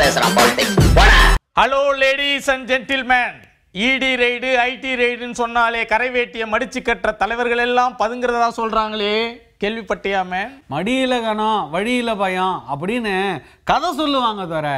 politics பேசுறான் politics hello ladies and gentleman ED raid IT ரைடுன்னு சொன்னாலே கரைவேட்டியை மடிச்சு கட்டுற தலைவர்கள் எல்லாம் பதுங்கிறதா சொல்கிறாங்களே கேள்விப்பட்டியாமே மடியில கணம் வழியில பயம் அப்படின்னு கதை சொல்லுவாங்க தவிர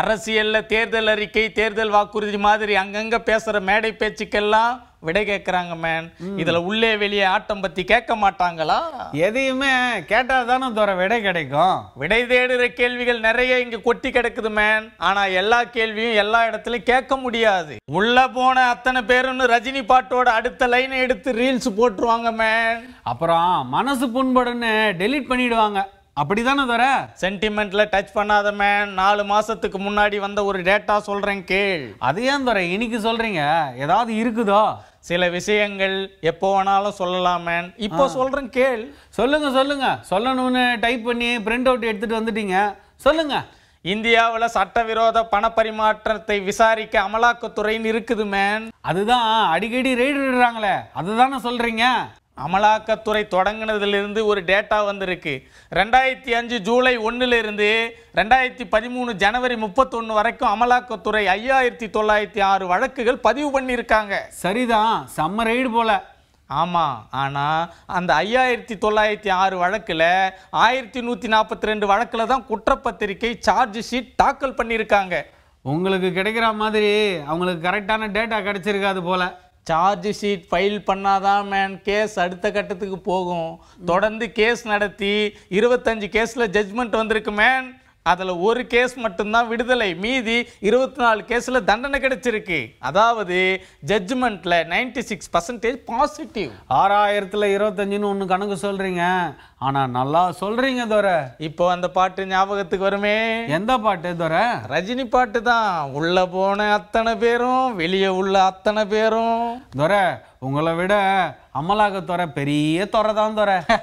அரசியலில் தேர்தல் அறிக்கை தேர்தல் வாக்குறுதி மாதிரி அங்கங்கே பேசுகிற மேடை பேச்சுக்கெல்லாம் விடை கேட்குறாங்க மேன் இதில் உள்ளே வெளியே ஆட்டம் பற்றி கேட்க மாட்டாங்களா எதையுமே கேட்டால் தானே தோற விடை கிடைக்கும் விடை தேடுகிற கேள்விகள் நிறைய இங்கே கொட்டி கிடக்குது மேன் ஆனால் எல்லா கேள்வியும் எல்லா இடத்துலையும் கேட்க முடியாது உள்ளே போன அத்தனை பேருன்னு ரஜினி பாட்டோட அடுத்த லைனை எடுத்து ரீல்ஸ் போட்டுருவாங்க மேன் அப்புறம் மனசு புண்படுன்னு டெலீட் பண்ணிடுவாங்க அப்படிதானே தர சென்டிமெண்ட்ல டச் பண்ணாத மேன் நாலு மாசத்துக்கு முன்னாடி வந்த ஒரு டேட்டா சொல்றேன் கேள் அது ஏன் இன்னைக்கு சொல்றீங்க ஏதாவது இருக்குதோ சில விஷயங்கள் எப்போ வேணாலும் சொல்லலாமே இப்போ சொல்கிறேன் கேள் சொல்லுங்க சொல்லுங்க சொல்லணும்னு டைப் பண்ணி பிரிண்ட் அவுட் எடுத்துட்டு வந்துட்டீங்க சொல்லுங்க இந்தியாவில் சட்டவிரோத பண பரிமாற்றத்தை விசாரிக்க அமலாக்கத்துறைன்னு இருக்குது மேன் அதுதான் அடிக்கடி ரெய்டு விடுறாங்களே அதுதானே சொல்றீங்க அமலாக்கத்துறை தொடங்கினதுலேருந்து ஒரு டேட்டா வந்திருக்கு ரெண்டாயிரத்தி அஞ்சு ஜூலை ஒன்றுலேருந்து ரெண்டாயிரத்தி பதிமூணு ஜனவரி முப்பத்தொன்று வரைக்கும் அமலாக்கத்துறை ஐயாயிரத்தி தொள்ளாயிரத்தி ஆறு வழக்குகள் பதிவு பண்ணியிருக்காங்க சரிதான் செம்ம ரைடு போல் ஆமாம் ஆனால் அந்த ஐயாயிரத்தி தொள்ளாயிரத்தி ஆறு வழக்கில் ஆயிரத்தி நூற்றி நாற்பத்தி ரெண்டு வழக்கில் தான் குற்றப்பத்திரிக்கை சார்ஜ் ஷீட் தாக்கல் பண்ணியிருக்காங்க உங்களுக்கு கிடைக்கிற மாதிரி அவங்களுக்கு கரெக்டான டேட்டா கிடச்சிருக்காது போல் சார்ஜ் ஷீட் ஃபைல் பண்ணாதான் மேன் கேஸ் அடுத்த கட்டத்துக்கு போகும் தொடர்ந்து கேஸ் நடத்தி இருபத்தஞ்சு கேஸில் ஜட்ஜ்மெண்ட் வந்திருக்கு மேன் அதில் ஒரு கேஸ் மட்டும்தான் விடுதலை மீதி இருபத்தி நாலு கேஸில் தண்டனை கிடைச்சிருக்கு அதாவது ஜட்ஜ்மெண்ட்டில் நைன்டி சிக்ஸ் பர்சன்டேஜ் பாசிட்டிவ் ஆறாயிரத்தில் இருபத்தஞ்சின்னு ஒன்று கணக்கு சொல்கிறீங்க ஆனால் நல்லா சொல்கிறீங்க துரை இப்போ அந்த பாட்டு ஞாபகத்துக்கு வருமே எந்த பாட்டு துரை ரஜினி பாட்டு தான் உள்ளே போன அத்தனை பேரும் வெளியே உள்ள அத்தனை பேரும் துரை உங்களை விட அமலாக்கத்துறை பெரிய துறை தான் துறை